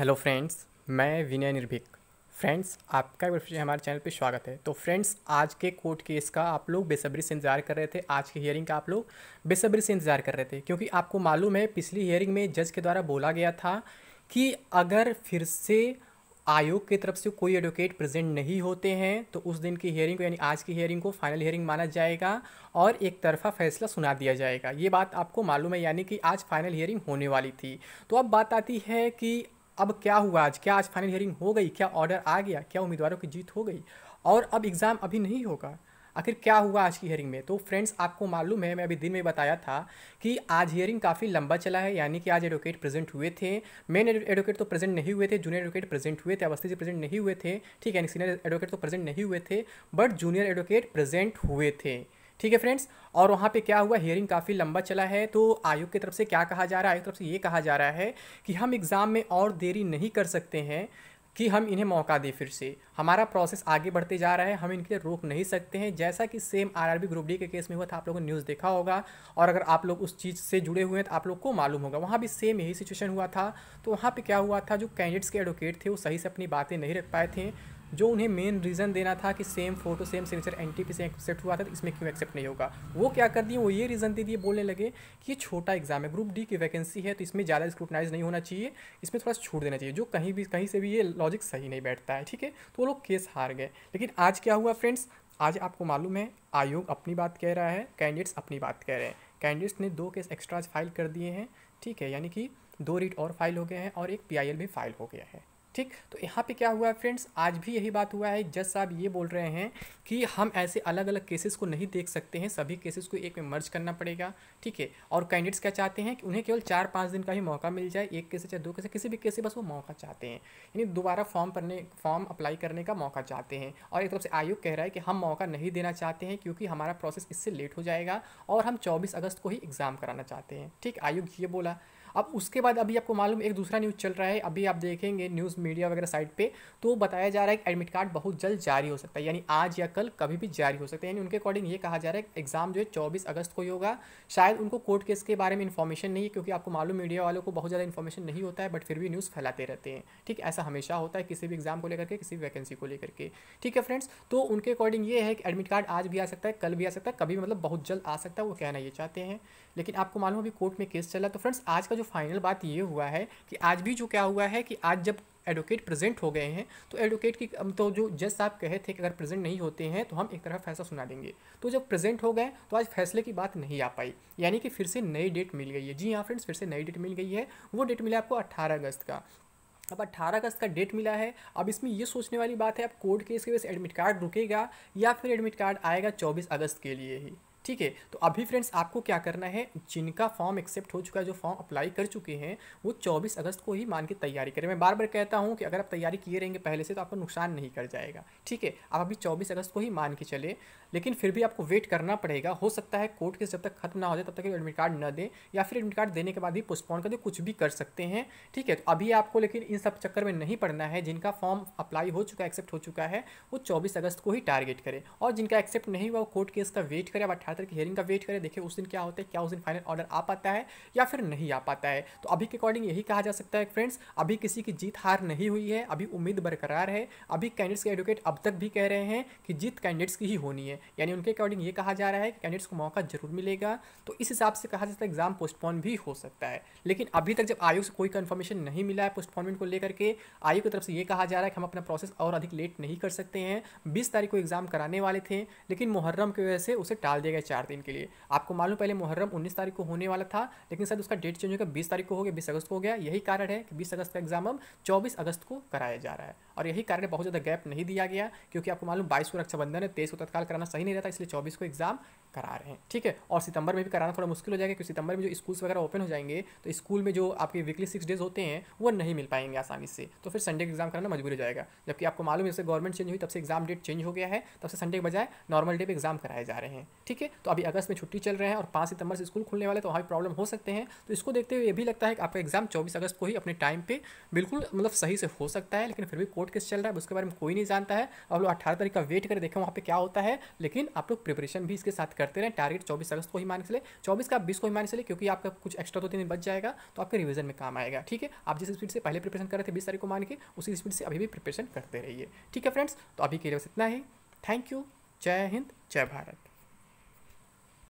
hello friends मैं विनय निर्भीक friends आपका एक बार हमारे चैनल पे स्वागत है तो फ्रेंड्स आज के कोर्ट केस का आप लोग बेसब्री से इंतजार कर रहे थे आज के हियरिंग का आप लोग बेसब्री से इंतजार कर रहे थे क्योंकि आपको मालूम है पिछली हियरिंग में जज के द्वारा बोला गया था कि अगर फिर से आयोग की तरफ से कोई एडवोकेट प्रेजेंट नहीं होते हैं तो उस दिन की हियरिंग को यानी आज की हियरिंग को फाइनल हियरिंग माना जाएगा और एक तरफा फैसला सुना दिया जाएगा ये बात आपको मालूम है यानी कि आज फाइनल हियरिंग होने वाली थी तो अब बात आती है कि अब क्या हुआ आज क्या आज फाइनल हियरिंग हो गई क्या ऑर्डर आ गया क्या उम्मीदवारों की जीत हो गई और अब एग्ज़ाम अभी नहीं होगा आखिर क्या हुआ आज की हियरिंग में तो फ्रेंड्स आपको मालूम है मैं अभी दिन में बताया था कि आज हियरिंग काफ़ी लंबा चला है यानी कि आज एडवोकेट प्रेजेंट हुए थे मेन एडवोकेट तो प्रेजेंट नहीं हुए थे जूनियर एडवोकेट प्रेजेंट हुए थे अवस्थी जी प्रेजेंट नहीं हुए थे ठीक है सीनियर एडवोकेट तो प्रेजेंट नहीं हुए थे बट जूनियर एडवोकेट प्रेजेंट हुए थे ठीक है फ्रेंड्स और वहाँ पे क्या हुआ हेयरिंग काफ़ी लंबा चला है तो आयोग की तरफ से क्या कहा जा रहा है आयोग की तरफ से ये कहा जा रहा है कि हम एग्ज़ाम में और देरी नहीं कर सकते हैं कि हम इन्हें मौका दें फिर से हमारा प्रोसेस आगे बढ़ते जा रहा है हम इनके लिए रोक नहीं सकते हैं जैसा कि सेम आरआरबी ग्रुप डी के केस में हुआ था आप लोगों ने न्यूज़ देखा होगा और अगर आप लोग उस चीज़ से जुड़े हुए हैं तो आप लोग को मालूम होगा वहाँ भी सेम यही सिचुएशन हुआ था तो वहाँ पर क्या हुआ था जो कैंडिडेट्स के एडवोकेट थे वो सही से अपनी बातें नहीं रख पाए थे जो उन्हें मेन रीज़न देना था कि same photo same signature N T P से एक्सेप्ट हुआ था तो इसमें क्यों एक्सेप्ट नहीं होगा वो क्या कर दिए वो ये रीज़न दे दिए बोलने लगे कि ये छोटा एग्जाम है ग्रुप डी की वैकेंसी है तो इसमें ज़्यादा स्क्रूटनाइज नहीं होना चाहिए इसमें थोड़ा छूट देना चाहिए जो कहीं भी कहीं से भी ये लॉजिक सही नहीं बैठता है ठीक है तो वो लोग केस हार गए लेकिन आज क्या हुआ फ्रेंड्स आज आपको मालूम है आयोग अपनी बात कह रहा है कैंडिडेट्स अपनी बात कह रहे हैं कैंडिडेट्स ने दो केस एक्स्ट्रा फाइल कर दिए हैं ठीक है यानी कि दो रीट और फाइल हो गए हैं और एक पीआईएल भी फाइल हो गया है ठीक तो यहाँ पे क्या हुआ है फ्रेंड्स आज भी यही बात हुआ है जज साहब ये बोल रहे हैं कि हम ऐसे अलग अलग केसेस को नहीं देख सकते हैं सभी केसेस को एक में मर्ज करना पड़ेगा ठीक है और कैंडिडेट्स क्या चाहते हैं कि उन्हें केवल चार पाँच दिन का ही मौका मिल जाए एक केस से चाहे दो केस किसी भी केस से बस वो मौका चाहते हैं यानी दोबारा फॉर्म भरने फॉर्म अप्लाई करने का मौका चाहते हैं और एक तरफ से आयोग कह रहा है कि हम मौका नहीं देना चाहते हैं क्योंकि हमारा प्रोसेस इससे लेट हो जाएगा और हम चौबीस अगस्त को ही एग्ज़ाम कराना चाहते हैं ठीक आयोग ये बोला अब उसके बाद अभी आपको मालूम एक दूसरा न्यूज़ चल रहा है अभी आप देखेंगे न्यूज़ मीडिया वगैरह साइट पर तो बताया जा रहा है कि एडमिट कार्ड बहुत जल्द जारी हो सकता है यानी आज या कल कभी भी जारी हो सकता है यानी उनके अकॉर्डिंग ये कहा जा रहा है एग्ज़ाम जो है चौबीस अगस्त को ही होगा शायद उनको कोर्ट केस के बारे में इन्फॉर्मेशन नहीं है क्योंकि आपको मालूम मीडिया वालों को बहुत ज़्यादा इन्फॉर्मेशन नहीं होता है बट फिर भी न्यूज़ फैलाते रहते हैं ठीक ऐसा हमेशा होता है किसी भी एग्ज़ाम को लेकर के किसी भी वैकेंसी को लेकर के ठीक है फ्रेंड्स तो उनके अकॉर्डिंग ये है कि एडमिट कार्ड आज भी आ सकता है कल भी आ सकता है कभी मतलब बहुत जल्द आ सकता है वो कहना ये चाहते हैं लेकिन आपको मालूम अभी कोर्ट में केस चला तो फ्रेंड्स आज का जो फाइनल बात ये हुआ है कि आज भी जो क्या हुआ है कि आज जब एडवोकेट प्रेजेंट हो गए हैं तो एडवोकेट की तो जो जज साहब कहे थे कि अगर प्रेजेंट नहीं होते हैं तो हम एक तरह फैसला सुना देंगे तो जब प्रेजेंट हो गए तो आज फैसले की बात नहीं आ पाई यानी कि फिर से नई डेट मिल गई है जी हाँ फ्रेंड्स फिर से नई डेट मिल गई है वो डेट मिला आपको अट्ठारह अगस्त का अब 18 अगस्त का डेट मिला है अब इसमें ये सोचने वाली बात है अब कोर्ट केस के वजह से एडमिट कार्ड रुकेगा या फिर एडमिट कार्ड आएगा 24 अगस्त के लिए ही ठीक है तो अभी फ्रेंड्स आपको क्या करना है जिनका फॉर्म एक्सेप्ट हो चुका है जो फॉर्म अप्लाई कर चुके हैं वो 24 अगस्त को ही मान के तैयारी करें मैं बार बार कहता हूँ कि अगर आप तैयारी किए रहेंगे पहले से तो आपको नुकसान नहीं कर जाएगा ठीक है आप अभी 24 अगस्त को ही मान के चले लेकिन फिर भी आपको वेट करना पड़ेगा हो सकता है कोर्ट के जब तक खत्म ना हो जाए तब तक एडमिट कार्ड न दें या फिर एडमिट कार्ड देने के बाद भी पोस्टपोन कर दें कुछ भी कर सकते हैं ठीक है तो अभी आपको लेकिन इन सब चक्कर में नहीं पड़ना है जिनका फॉर्म अप्लाई हो चुका है एक्सेप्ट हो चुका है वो चौबीस अगस्त को ही टारगेट करें और जिनका एक्सेप्ट नहीं हुआ वो कोर्ट केस का वेट करें अब अठारह तारीख की हियरिंग का वेट करें देखें उस दिन क्या होता है क्या उस दिन फाइनल ऑर्डर आ पाता है या फिर नहीं आ पाता है तो अभी के अकॉर्डिंग यही कहा जा सकता है फ्रेंड्स अभी किसी की जीत हार नहीं हुई है अभी उम्मीद बरकरार है अभी कैंडिडेट्स के एडवोकेट अब तक भी कह रहे हैं कि जीत कैंडिडेट्स की ही होनी है यानी उनके अकॉर्डिंग ये कहा जा रहा है कि कैंडिडेट्स को मौका जरूर मिलेगा तो इस हिसाब से कहा जाता है एग्जाम पोस्टपोन भी हो सकता है लेकिन अभी तक जब आयोग से कोई कन्फर्मेशन नहीं मिला है पोस्टपोनमेंट को लेकर के आयोग की तरफ से ये कहा जा रहा है कि हम अपना प्रोसेस और अधिक लेट नहीं कर सकते हैं बीस तारीख को एग्जाम कराने वाले थे लेकिन मुहर्रम की वजह से उसे टाल दिया गया चार दिन के लिए आपको मालूम पहले मुहर्रम उन्नीस तारीख को होने वाला था लेकिन सर उसका डेट चेंज होकर बीस तारीख को हो गया बीस अगस्त को हो गया यही कारण है कि बीस अगस्त का एग्जाम अब चौबीस अगस्त को कराया जा रहा है और यही कारण है बहुत ज़्यादा गैप नहीं दिया गया क्योंकि आपको मालूम बाईस को रक्षाबंधन है तेईस को तत्काल कराना सही नहीं रहता इसलिए चौबीस को एग्जाम करा रहे हैं ठीक है और सितंबर में भी कराना थोड़ा मुश्किल हो जाएगा क्योंकि सितंबर में जो स्कूल्स वगैरह ओपन हो जाएंगे तो स्कूल में जो आपके वीकली सिक्स डेज होते हैं वो नहीं मिल पाएंगे आसानी से तो फिर संडे का एग्जाम कराना मजबूर हो जाएगा जबकि आपको मालूम है जैसे गवर्नमेंट चेंज हुई तब से एग्जाम डेट चेंज हो गया है तब से संडे के बजाय नॉर्मल डे पर एग्जाम कराए जा रहे हैं ठीक है तो अभी अगस्त में छुट्टी चल रहे हैं और पाँच सितंबर से स्कूल खुलने वाले तो वहाँ प्रॉब्लम हो सकते हैं तो इसको देखते हुए ये भी लगता है कि आपका एग्जाम चौबीस अगस्त को ही अपने टाइम पर बिल्कुल मतलब सही से हो सकता है लेकिन फिर भी कोर्ट केस चल रहा है उसके बारे में कोई नहीं जानता है अब लोग अठारह तारीख का वेट करें देखें वहाँ पर क्या होता है लेकिन आप लोग प्रिपरेशन भी इसके साथ करते रहें टारगेट चौबीस अगस्त को ही मान के चले चौबीस का बीस को ही मान चले क्योंकि आपका कुछ एक्स्ट्रा दो तीन दिन बच जाएगा तो आपके रिविजन में काम आएगा ठीक है आप जिस स्पीड से पहले प्रिपरेशन कर रहे थे बीस तारीख को मान के उसी स्पीड से अभी भी प्रिपरेशन करते रहिए ठीक है फ्रेंड्स तो अभी के लिए बस इतना ही थैंक यू जय हिंद जय भारत